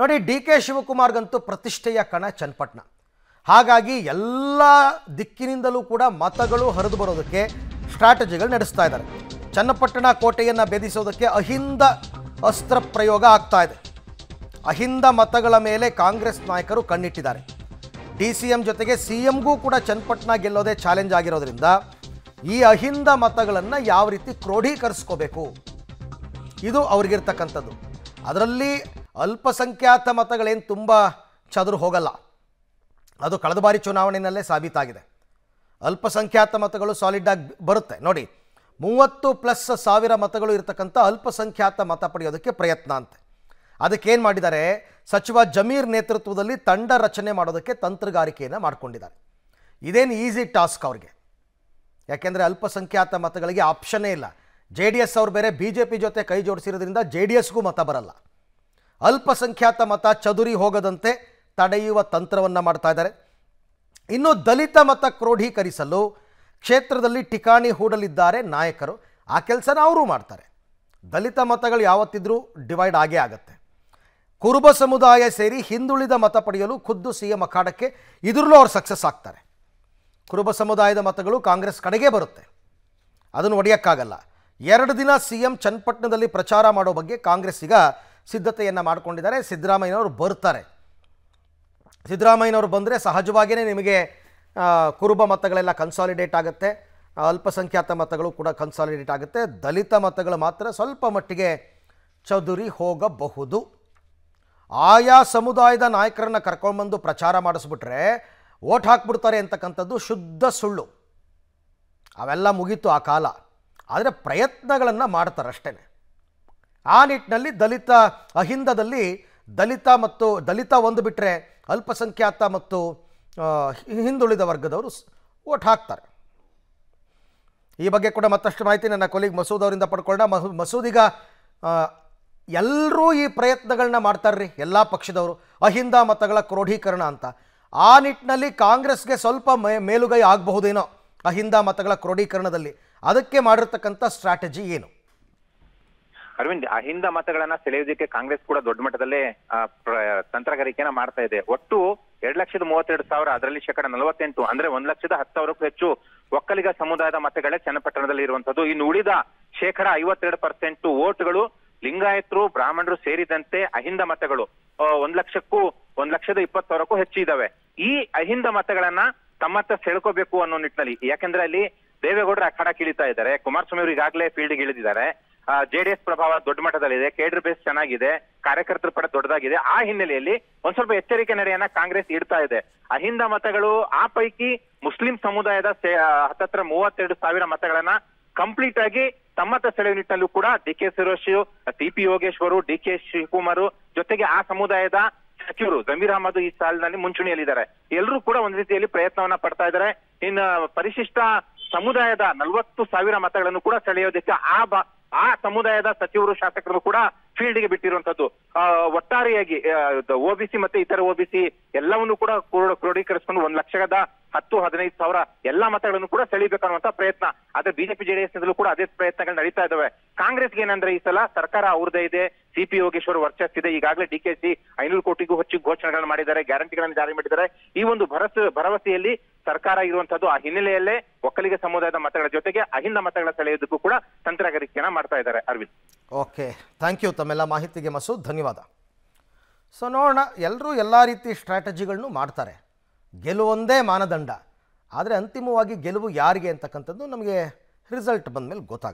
ನೋಡಿ D K ಶಿವಕುಮಾರ್ಗಂತೂ ಪ್ರತಿಷ್ಠೆಯ ಕಣ ಚನ್ನಪಟ್ಟಣ ಹಾಗಾಗಿ ಎಲ್ಲ ದಿಕ್ಕಿನಿಂದಲೂ ಕೂಡ ಮತಗಳು ಹರಿದು ಬರೋದಕ್ಕೆ ಸ್ಟ್ರಾಟಜಿಗಳು ನಡೆಸ್ತಾ ಇದ್ದಾರೆ ಚನ್ನಪಟ್ಟಣ ಕೋಟೆಯನ್ನು ಭೇದಿಸೋದಕ್ಕೆ ಅಹಿಂದ ಅಸ್ತ್ರ ಪ್ರಯೋಗ ಆಗ್ತಾ ಇದೆ ಅಹಿಂದ ಮತಗಳ ಮೇಲೆ ಕಾಂಗ್ರೆಸ್ ನಾಯಕರು ಕಣ್ಣಿಟ್ಟಿದ್ದಾರೆ ಡಿ ಸಿ ಎಂ ಜೊತೆಗೆ ಸಿ ಎಂಗೂ ಕೂಡ ಚನ್ನಪಟ್ಟಣ ಗೆಲ್ಲೋದೇ ಚಾಲೆಂಜ್ ಆಗಿರೋದ್ರಿಂದ ಈ ಅಹಿಂದ ಮತಗಳನ್ನು ಯಾವ ರೀತಿ ಕ್ರೋಢೀಕರಿಸ್ಕೋಬೇಕು ಇದು ಅವ್ರಿಗಿರ್ತಕ್ಕಂಥದ್ದು ಅದರಲ್ಲಿ ಅಲ್ಪಸಂಖ್ಯಾತ ಮತಗಳೇನು ತುಂಬ ಚದುರು ಹೋಗಲ್ಲ ಅದು ಕಳೆದ ಬಾರಿ ಚುನಾವಣೆಯಲ್ಲೇ ಸಾಬೀತಾಗಿದೆ ಅಲ್ಪಸಂಖ್ಯಾತ ಮತಗಳು ಸಾಲಿಡಾಗಿ ಬರುತ್ತೆ ನೋಡಿ ಮೂವತ್ತು ಪ್ಲಸ್ ಸಾವಿರ ಮತಗಳು ಇರತಕ್ಕಂಥ ಅಲ್ಪಸಂಖ್ಯಾತ ಮತ ಪಡೆಯೋದಕ್ಕೆ ಪ್ರಯತ್ನ ಅಂತೆ ಅದಕ್ಕೇನು ಮಾಡಿದ್ದಾರೆ ಸಚಿವ ಜಮೀರ್ ನೇತೃತ್ವದಲ್ಲಿ ತಂಡ ರಚನೆ ಮಾಡೋದಕ್ಕೆ ತಂತ್ರಗಾರಿಕೆಯನ್ನು ಮಾಡಿಕೊಂಡಿದ್ದಾರೆ ಇದೇನು ಈಸಿ ಟಾಸ್ಕ್ ಅವ್ರಿಗೆ ಯಾಕೆಂದರೆ ಅಲ್ಪಸಂಖ್ಯಾತ ಮತಗಳಿಗೆ ಆಪ್ಷನ್ನೇ ಇಲ್ಲ ಜೆ ಡಿ ಎಸ್ ಅವ್ರು ಬೇರೆ ಬಿ ಜೆ ಪಿ ಜೊತೆ ಕೈ ಜೋಡಿಸಿರೋದ್ರಿಂದ ಜೆ ಡಿ ಎಸ್ಗೂ ಮತ ಬರಲ್ಲ ಅಲ್ಪಸಂಖ್ಯಾತ ಮತ ಚದುರಿ ಹೋಗದಂತೆ ತಡೆಯುವ ತಂತ್ರವನ್ನು ಮಾಡ್ತಾ ಇದ್ದಾರೆ ಇನ್ನು ದಲಿತ ಮತ ಕ್ರೋಢೀಕರಿಸಲು ಕ್ಷೇತ್ರದಲ್ಲಿ ಠಿಕಾಣಿ ಹೂಡಲಿದ್ದಾರೆ ನಾಯಕರು ಆ ಕೆಲಸನ ಅವರು ಮಾಡ್ತಾರೆ ದಲಿತ ಮತಗಳು ಯಾವತ್ತಿದ್ರೂ ಡಿವೈಡ್ ಆಗೇ ಆಗುತ್ತೆ ಕುರುಬ ಸಮುದಾಯ ಸೇರಿ ಹಿಂದುಳಿದ ಮತ ಪಡೆಯಲು ಖುದ್ದು ಸಿ ಎಂ ಅಖಾಡಕ್ಕೆ ಇದರಲ್ಲೂ ಅವ್ರು ಸಕ್ಸಸ್ ಆಗ್ತಾರೆ ಕುರುಬ ಸಮುದಾಯದ ಮತಗಳು ಕಾಂಗ್ರೆಸ್ ಕಡೆಗೆ ಬರುತ್ತೆ ಅದನ್ನು ಒಡೆಯೋಕ್ಕಾಗಲ್ಲ ಎರಡು ದಿನ ಸಿ ಎಂ ಚನ್ನಪಟ್ಟಣದಲ್ಲಿ ಪ್ರಚಾರ ಮಾಡೋ ಬಗ್ಗೆ ಕಾಂಗ್ರೆಸ್ಸಿಗ ಸಿದ್ಧತೆಯನ್ನು ಮಾಡಿಕೊಂಡಿದ್ದಾರೆ ಸಿದ್ದರಾಮಯ್ಯನವರು ಬರ್ತಾರೆ ಸಿದ್ದರಾಮಯ್ಯನವರು ಬಂದರೆ ಸಹಜವಾಗಿಯೇ ನಿಮಗೆ ಕುರುಬ ಮತಗಳೆಲ್ಲ ಕನ್ಸಾಲಿಡೇಟ್ ಆಗುತ್ತೆ ಅಲ್ಪಸಂಖ್ಯಾತ ಮತಗಳು ಕೂಡ ಕನ್ಸಾಲಿಡೇಟ್ ಆಗುತ್ತೆ ದಲಿತ ಮತಗಳು ಮಾತ್ರ ಸ್ವಲ್ಪ ಮಟ್ಟಿಗೆ ಚದುರಿ ಹೋಗಬಹುದು ಆಯಾ ಸಮುದಾಯದ ನಾಯಕರನ್ನು ಕರ್ಕೊಂಡ್ಬಂದು ಪ್ರಚಾರ ಮಾಡಿಸ್ಬಿಟ್ರೆ ಓಟ್ ಹಾಕ್ಬಿಡ್ತಾರೆ ಅಂತಕ್ಕಂಥದ್ದು ಶುದ್ಧ ಸುಳ್ಳು ಅವೆಲ್ಲ ಮುಗೀತು ಆ ಕಾಲ ಆದರೆ ಪ್ರಯತ್ನಗಳನ್ನು ಮಾಡ್ತಾರೆ ಅಷ್ಟೇ ಆ ನಿಟ್ಟಿನಲ್ಲಿ ದಲಿತ ಅಹಿಂದದಲ್ಲಿ ದಲಿತ ಮತ್ತು ದಲಿತ ಒಂದು ಬಿಟ್ಟರೆ ಅಲ್ಪಸಂಖ್ಯಾತ ಮತ್ತು ಹಿಂದುಳಿದ ವರ್ಗದವರು ಓಟ್ ಹಾಕ್ತಾರೆ ಈ ಬಗ್ಗೆ ಕೂಡ ಮತ್ತಷ್ಟು ಮಾಹಿತಿ ನನ್ನ ಕೊಲೀಗ್ ಮಸೂದ್ ಅವರಿಂದ ಪಡ್ಕೊಂಡ ಮಸೂ ಮಸೂದಿಗ ಎಲ್ಲರೂ ಈ ಪ್ರಯತ್ನಗಳನ್ನ ಮಾಡ್ತಾರ್ರಿ ಎಲ್ಲ ಪಕ್ಷದವರು ಅಹಿಂದ ಮತಗಳ ಕ್ರೋಢೀಕರಣ ಅಂತ ಆ ನಿಟ್ಟಿನಲ್ಲಿ ಕಾಂಗ್ರೆಸ್ಗೆ ಸ್ವಲ್ಪ ಮೇ ಮೇಲುಗೈ ಆಗಬಹುದೇನೋ ಅಹಿಂದ ಮತಗಳ ಕ್ರೋಢೀಕರಣದಲ್ಲಿ ಅದಕ್ಕೆ ಮಾಡಿರ್ತಕ್ಕಂಥ ಸ್ಟ್ರಾಟಜಿ ಏನು ಅರವಿಂದ್ ಅಹಿಂದ ಮತಗಳನ್ನ ಸೆಳೆಯುವುದಕ್ಕೆ ಕಾಂಗ್ರೆಸ್ ಕೂಡ ದೊಡ್ಡ ಮಟ್ಟದಲ್ಲಿ ತಂತ್ರಗಾರಿಕೆಯನ್ನ ಮಾಡ್ತಾ ಇದೆ ಒಟ್ಟು ಎರಡ್ ಲಕ್ಷದ ಮೂವತ್ತೆರಡು ಸಾವಿರ ಅದರಲ್ಲಿ ಶೇಕಡ ನಲವತ್ತೆಂಟು ಅಂದ್ರೆ ಒಂದ್ ಲಕ್ಷದ ಹತ್ತು ಸಾವಿರಕ್ಕೂ ಹೆಚ್ಚು ಒಕ್ಕಲಿಗ ಸಮುದಾಯದ ಮತಗಳೇ ಚನ್ನಪಟ್ಟಣದಲ್ಲಿ ಇರುವಂತದ್ದು ಇನ್ನು ಉಳಿದ ಶೇಕಡ ಐವತ್ತೆರಡು ಪರ್ಸೆಂಟ್ ಓಟ್ಗಳು ಲಿಂಗಾಯತರು ಬ್ರಾಹ್ಮಣರು ಸೇರಿದಂತೆ ಅಹಿಂದ ಮತಗಳು ಒಂದ್ ಲಕ್ಷಕ್ಕೂ ಒಂದ್ ಲಕ್ಷದ ಇಪ್ಪತ್ತು ಹೆಚ್ಚು ಇದಾವೆ ಈ ಅಹಿಂದ ಮತಗಳನ್ನ ತಮ್ಮತ್ತ ಸೆಳ್ಕೋಬೇಕು ಅನ್ನೋ ನಿಟ್ಟಿನಲ್ಲಿ ಯಾಕೆಂದ್ರೆ ಅಲ್ಲಿ ದೇವೇಗೌಡರು ಅಖಾಡ ಕೀಳಿತಾ ಇದ್ದಾರೆ ಕುಮಾರಸ್ವಾಮಿ ಅವರು ಈಗಾಗಲೇ ಫೀಲ್ಡ್ಗೆ ಇಳಿದಿದ್ದಾರೆ ಜೆಡಿಎಸ್ ಪ್ರಭಾವ ದೊಡ್ಡ ಮಟ್ಟದಲ್ಲಿದೆ ಕೇಡರ್ ಬೇಸ್ ಚೆನ್ನಾಗಿದೆ ಕಾರ್ಯಕರ್ತರ ಪಡೆ ದೊಡ್ಡದಾಗಿದೆ ಆ ಹಿನ್ನೆಲೆಯಲ್ಲಿ ಒಂದ್ ಸ್ವಲ್ಪ ಎಚ್ಚರಿಕೆ ನಡೆಯನ್ನ ಕಾಂಗ್ರೆಸ್ ಇಡ್ತಾ ಇದೆ ಅಹಿಂದ ಮತಗಳು ಆ ಪೈಕಿ ಮುಸ್ಲಿಂ ಸಮುದಾಯದ ಹತ್ತತ್ರ ಮೂವತ್ತೆರಡು ಸಾವಿರ ಮತಗಳನ್ನ ಕಂಪ್ಲೀಟ್ ಆಗಿ ತಮ್ಮತ ಸೆಳೆಯುವ ನಿಟ್ಟಿನಲ್ಲೂ ಕೂಡ D K Suresh T P ಯೋಗೇಶ್ವರು ಡಿ ಕೆ ಶಿವಕುಮಾರ್ ಜೊತೆಗೆ ಆ ಸಮುದಾಯದ ಸಚಿವರು ಜಮೀರ್ ಅಹಮದ್ ಈ ಸಾಲಿನಲ್ಲಿ ಮುಂಚೂಣಿಯಲ್ಲಿದ್ದಾರೆ ಎಲ್ಲರೂ ಕೂಡ ಒಂದ್ ರೀತಿಯಲ್ಲಿ ಪ್ರಯತ್ನವನ್ನ ಪಡ್ತಾ ಇದ್ದಾರೆ ಇನ್ನು ಪರಿಶಿಷ್ಟ ಸಮುದಾಯದ ನಲವತ್ತು ಸಾವಿರ ಮತಗಳನ್ನು ಕೂಡ ಸೆಳೆಯೋದಕ್ಕೆ ಆ ಆ ಸಮುದಾಯದ ಸಚಿವರು ಶಾಸಕರು ಕೂಡ ಫೀಲ್ಡ್ ಗೆ ಬಿಟ್ಟಿರುವಂತದ್ದು ಒಟ್ಟಾರೆಯಾಗಿ ಓಬಿಸಿ ಮತ್ತೆ ಇತರ ಓಬಿಸಿ ಎಲ್ಲವನ್ನು ಕೂಡ ಕ್ರೋಢೀಕರಿಸಿಕೊಂಡು ಒಂದ್ ಲಕ್ಷದ ಹತ್ತು ಹದಿನೈದು ಸಾವಿರ ಎಲ್ಲಾ ಮತಗಳನ್ನು ಕೂಡ ಸೆಳಿಬೇಕನ್ನುವಂತ ಪ್ರಯತ್ನ ಆದ್ರೆ ಬಿಜೆಪಿ ಜೆಡಿಎಸ್ ನಿಂದಲೂ ಕೂಡ ಅದೇ ಪ್ರಯತ್ನಗಳು ನಡೀತಾ ಇದಾವೆ ಕಾಂಗ್ರೆಸ್ಗೆ ಏನಂದ್ರೆ ಈ ಸಲ ಸರ್ಕಾರ ಅವ್ರದೇ ಇದೆ ಸಿಪಿ ಯೋಗೇಶ್ವರ್ ವರ್ಚಸ್ತಿದೆ ಈಗಾಗಲೇ ಡಿ ಕೆ ಸಿ ಐನೂರು ಕೋಟಿಗೂ ಹೆಚ್ಚು ಘೋಷಣೆಗಳನ್ನು ಮಾಡಿದ್ದಾರೆ ಗ್ಯಾರಂಟಿಗಳನ್ನು ಜಾರಿ ಮಾಡಿದ್ದಾರೆ ಈ ಒಂದು ಭರಸ ಭರವಸೆಯಲ್ಲಿ ಸರ್ಕಾರ ಇರುವಂತದ್ದು ಆ ಹಿನ್ನೆಲೆಯಲ್ಲೇ ಒಕ್ಕಲಿಗ ಸಮುದಾಯದ ಮತಗಳ ಜೊತೆಗೆ ಅಹಿಂದ ಮತಗಳ ಸೆಳೆಯೋದಕ್ಕೂ ಕೂಡ ತಂತ್ರಗಾರಿಕೆಯನ್ನ ಮಾಡ್ತಾ ಇದ್ದಾರೆ ಅರವಿಂದ್ ಓಕೆ ಥ್ಯಾಂಕ್ ಯು ತಮ್ಮೆಲ್ಲ ಮಾಹಿತಿಗೆ ಮಸೂದ್ ಧನ್ಯವಾದ ಸೊ ನೋಡೋಣ ಎಲ್ಲರೂ ಎಲ್ಲ ರೀತಿ ಸ್ಟ್ರಾಟಜಿಗಳನ್ನು ಮಾಡ್ತಾರೆ ಗೆಲುವೊಂದೇ ಮಾನದಂಡ ಆದರೆ ಅಂತಿಮವಾಗಿ ಗೆಲುವು ಯಾರಿಗೆ ಅಂತಕ್ಕಂಥದ್ದು ನಮಗೆ ರಿಸಲ್ಟ್ ಬಂದಮೇಲೆ ಗೊತ್ತಾಗುತ್ತೆ